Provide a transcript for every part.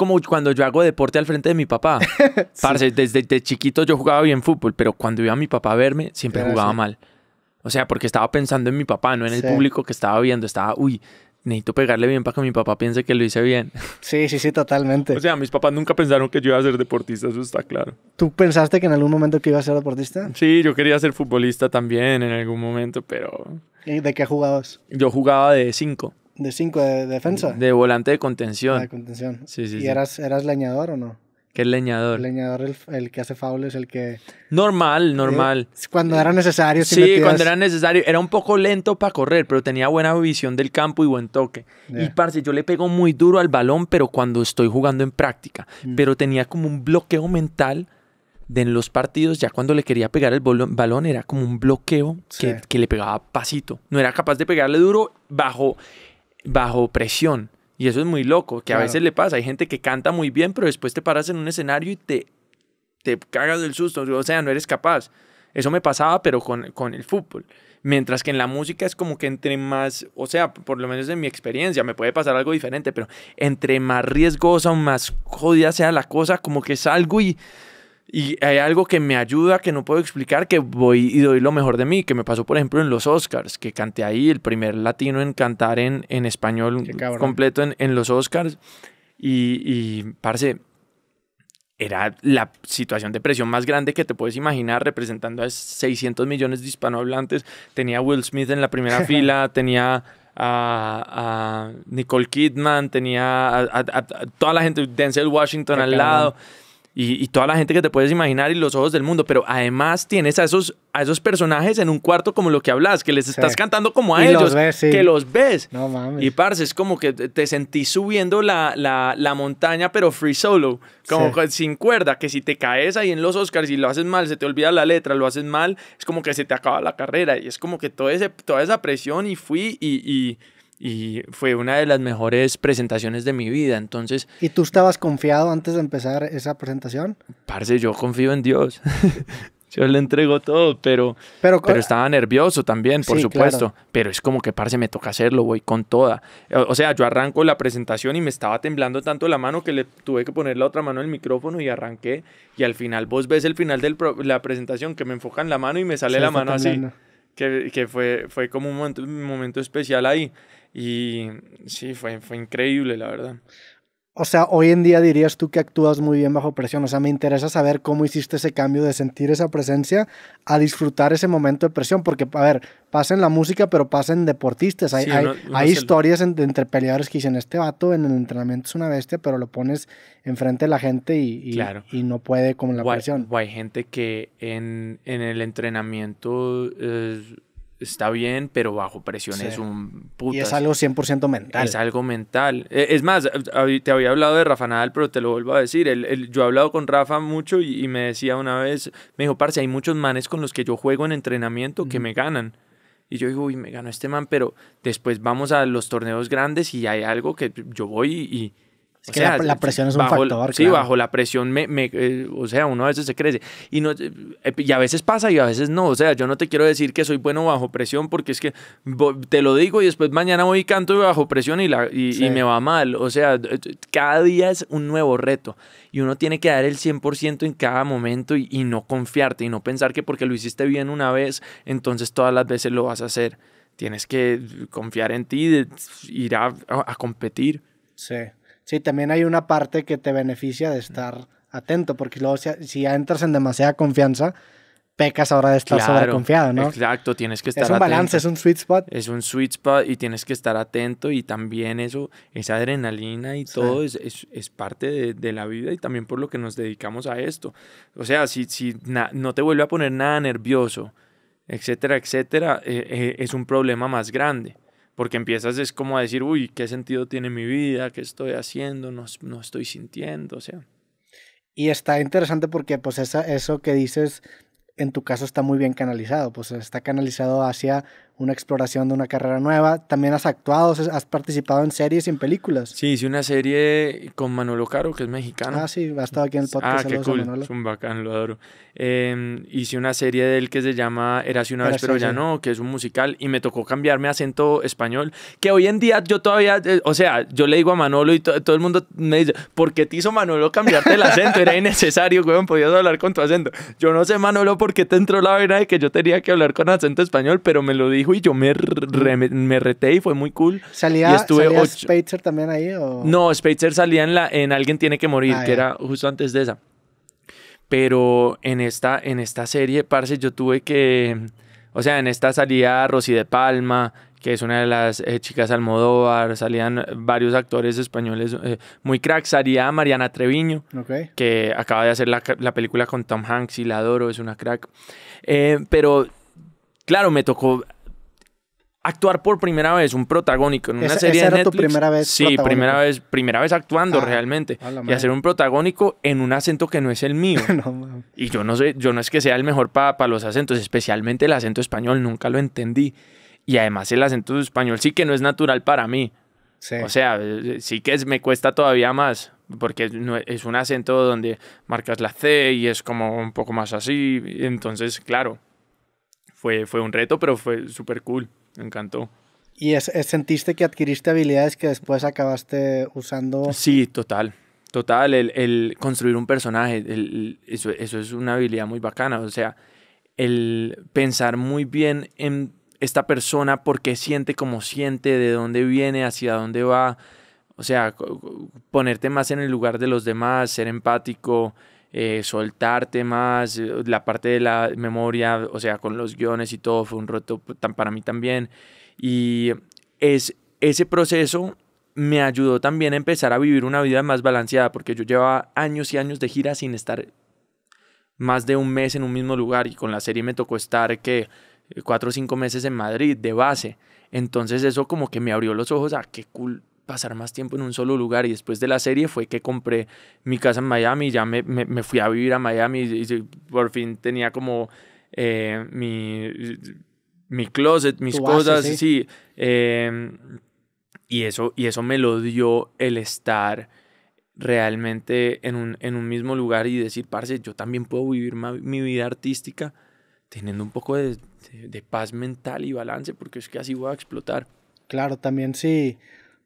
como cuando yo hago deporte al frente de mi papá. desde, chiquito yo jugaba bien fútbol, pero cuando iba a mi papá a verme, siempre jugaba mal. O sea, porque estaba pensando en mi papá, no en el público que estaba viendo. Estaba, uy, necesito pegarle bien para que mi papá piense que lo hice bien. Sí, sí, sí, totalmente. O sea, mis papás nunca pensaron que yo iba a ser deportista, eso está claro. ¿Tú pensaste que en algún momento que iba a ser deportista? Sí, yo quería ser futbolista también en algún momento, pero... ¿Y ¿De qué jugabas? Yo jugaba de cinco de cinco de defensa. De volante de contención. Ah, de contención. Sí, sí. ¿Y Eras, eras leñador o no? ¿Qué leñador? El leñador, el, el que hace faules, el que... Normal, normal. Cuando era necesario. sí, cuando era necesario. Era un poco lento para correr, pero tenía buena visión del campo y buen toque. Y, parce, yo le pego muy duro al balón, pero cuando estoy jugando en práctica. Mm. Pero tenía como un bloqueo mental de en los partidos. Ya cuando le quería pegar el balón, era como un bloqueo que, que le pegaba pasito. No era capaz de pegarle duro bajo bajo presión. Y eso es muy loco, que a veces le pasa. Hay gente que canta muy bien, pero después te paras en un escenario y te, te cagas del susto. O sea, no eres capaz. Eso me pasaba, pero con, con el fútbol. Mientras que en la música es como que entre más, o sea, por lo menos en mi experiencia, me puede pasar algo diferente, pero entre más riesgosa o más jodida sea la cosa, como que salgo y y hay algo que me ayuda, que no puedo explicar, que voy y doy lo mejor de mí, que me pasó, por ejemplo, en los Oscars, que canté ahí, el primer latino en cantar en, en español completo en, en, los Oscars. Y, y, parce, era la situación de presión más grande que te puedes imaginar, representando a 600 millones de hispanohablantes. Tenía a Will Smith en la primera fila, tenía a, a, Nicole Kidman, tenía a, toda la gente, Denzel Washington al lado. Y, y, toda la gente que te puedes imaginar y los ojos del mundo, pero además tienes a esos, a esos personajes en un cuarto como lo que hablas, que les estás cantando como a ellos, que los ves. No mames. Y parce, es como que te sentís subiendo la, la, la montaña, pero free solo, como sin cuerda, que si te caes ahí en los Oscars y lo haces mal, se te olvida la letra, lo haces mal, es como que se te acaba la carrera y es como que todo ese, toda esa presión y fui y y fue una de las mejores presentaciones de mi vida. Entonces. ¿Y tú estabas confiado antes de empezar esa presentación? Parce, yo confío en Dios. yo le entrego todo, pero, pero, pero estaba nervioso también, por supuesto. Pero es como que, parce, me toca hacerlo, voy con toda. O, sea, yo arranco la presentación y me estaba temblando tanto la mano que le tuve que poner la otra mano en el micrófono y arranqué. Y al final, vos ves el final de la presentación que me enfocan la mano y me sale la mano así que, fue, fue como un momento, un momento especial ahí. Y sí, fue, fue increíble, la verdad o sea, hoy en día dirías tú que actúas muy bien bajo presión. O sea, me interesa saber cómo hiciste ese cambio de sentir esa presencia a disfrutar ese momento de presión. Porque, a ver, pasa la música, pero pasa deportistas. Hay, hay, historias entre peleadores que dicen, este vato en el entrenamiento es una bestia, pero lo pones enfrente de la gente y, no puede con la presión. o hay gente que en, el entrenamiento... Eh, está bien, pero bajo presión es un putas. Y es algo 100% mental. Es algo mental. E-, es más, eh, te había hablado de Rafa Nadal, pero te lo vuelvo a decir. yo he hablado con Rafa mucho y, me decía una vez, me dijo, parce, hay muchos manes con los que yo juego en entrenamiento que me ganan. Y yo digo, uy, me ganó este man, pero después vamos a los torneos grandes y hay algo que yo voy y es o que sea, la, presión es un factor. Sí, bajo la presión, eh, o sea, uno a veces se crece. Y, no, eh, eh, y a veces pasa y a veces no. O sea, yo no te quiero decir que soy bueno bajo presión porque es que te lo digo y después mañana voy y canto bajo presión y, la, y, me va mal. O sea, cada día es un nuevo reto y uno tiene que dar el 100% en cada momento y, no confiarte y no pensar que porque lo hiciste bien una vez, entonces todas las veces lo vas a hacer. Tienes que confiar en ti, ir a competir. Sí. Sí, también hay una parte que te beneficia de estar atento, porque luego si, ya entras en demasiada confianza, pecas ahora de estar sobreconfiado, ¿no? Exacto, tienes que estar atento. Es un balance, es un sweet spot. Es un sweet spot y tienes que estar atento y también eso, esa adrenalina y todo es, parte de, la vida y también por lo que nos dedicamos a esto. O sea, si, si no te vuelve a poner nada nervioso, etcétera, etcétera, eh, eh, es un problema más grande porque empiezas es como a decir, uy, ¿qué sentido tiene mi vida? ¿Qué estoy haciendo? No, estoy sintiendo, o sea. Y está interesante porque pues eso que dices en tu caso está muy bien canalizado, pues está canalizado hacia una exploración de una carrera nueva. También has actuado, has participado en series y en películas. Sí, hice una serie con Manolo Caro, que es mexicano. Ah, sí, ha estado aquí en el podcast. Ah, qué cool, es un bacán, lo adoro. Em, hice una serie de él que se llama Eras una vez, pero ya no, que es un musical, y me tocó cambiarme acento español, que hoy en día yo todavía, eh, o sea, yo le digo a Manolo y todo el mundo me dice, ¿por qué te hizo Manolo cambiarte el acento? Era innecesario, weón, podías hablar con tu acento. Yo no sé, Manolo, por qué te entró la vena de que yo tenía que hablar con acento español, pero me lo dijo y yo me, me reté y fue muy cool. ¿Salía, estuve Spacer también ahí? No, Spacer salía en, la, en Alguien tiene que morir, ah, que era justo antes de esa. Pero en esta, en esta serie, parce, yo tuve que... O sea, en esta salía Rosy de Palma, que es una de las eh, chicas Almodóvar, salían varios actores españoles eh, muy crack salía Mariana Treviño, que acaba de hacer la, película con Tom Hanks y la adoro, es una crack. Eh, pero, claro, me tocó actuar por primera vez, un protagónico en una serie Netflix. primera vez? Sí, primera vez, primera vez actuando ah, realmente. y hacer un protagónico en un acento que no es el mío. y yo no sé, yo no es que sea el mejor para los acentos, especialmente el acento español, nunca lo entendí. Y además el acento español sí que no es natural para mí. O sea, eh, eh, sí que me cuesta todavía más, porque e, es un acento donde marcas la C y es como un poco más así. Entonces, claro, fue, fue un reto, pero fue súper cool me encantó. ¿Y es, sentiste que adquiriste habilidades que después acabaste usando? Sí, total. Total, el, el construir un personaje, el, eso, eso, es una habilidad muy bacana. O sea, el pensar muy bien en esta persona, por qué siente como siente, de dónde viene, hacia dónde va. O sea, ponerte más en el lugar de los demás, ser empático, eh, soltarte más, eh, la parte de la memoria, o sea, con los guiones y todo, fue un reto para mí también. Y es, ese proceso me ayudó también a empezar a vivir una vida más balanceada, porque yo llevaba años y años de gira sin estar más de un mes en un mismo lugar y con la serie me tocó estar que eh, cuatro o cinco meses en Madrid de base. Entonces eso como que me abrió los ojos a qué cool pasar más tiempo en un solo lugar. Y después de la serie fue que compré mi casa en Miami, y ya me, fui a vivir a Miami y, por fin tenía como eh, mi, closet, mis cosas, sí. Em, y, eso, y eso me lo dio el estar realmente en un, mismo lugar y decir, parce, yo también puedo vivir mi vida artística teniendo un poco de, de paz mental y balance, porque es que así voy a explotar. Claro, también sí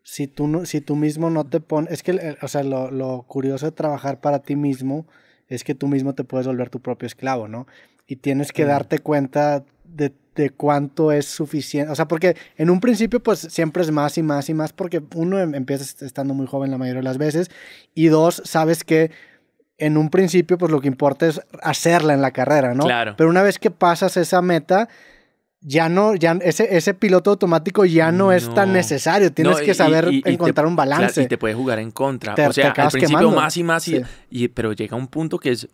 si tú, no, si tú mismo no te pones, es que, eh, o sea, lo, curioso de trabajar para ti mismo es que tú mismo te puedes volver tu propio esclavo, ¿no? Y tienes que darte cuenta de, de, cuánto es suficiente, o sea, porque en un principio pues siempre es más y más y más porque uno em, empieza estando muy joven la mayoría de las veces y dos, sabes que en un principio pues lo que importa es hacerla en la carrera, ¿no? Claro. Pero una vez que pasas esa meta, ya no, ya ese, ese piloto automático ya no, es tan necesario. Tienes que saber encontrar un balance. y te puede jugar en contra. o sea, al principio más y más, y, pero llega un punto que es.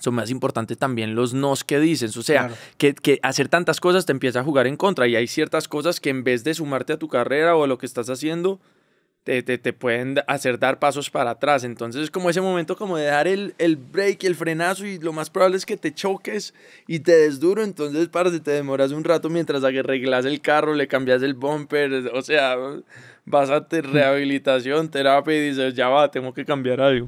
Son más importantes también los nos que dices. O sea, que, que, hacer tantas cosas te empieza a jugar en contra. Y hay ciertas cosas que en vez de sumarte a tu carrera o a lo que estás haciendo, te, te, pueden hacer dar pasos para atrás. Entonces es como ese momento como de dar el, el break, el frenazo y lo más probable es que te choques y te des duro. Entonces, para si te demoras un rato mientras arreglas el carro, le cambias el bumper, o sea, vas a mm. rehabilitación, terapia y dices, ya va, tengo que cambiar algo.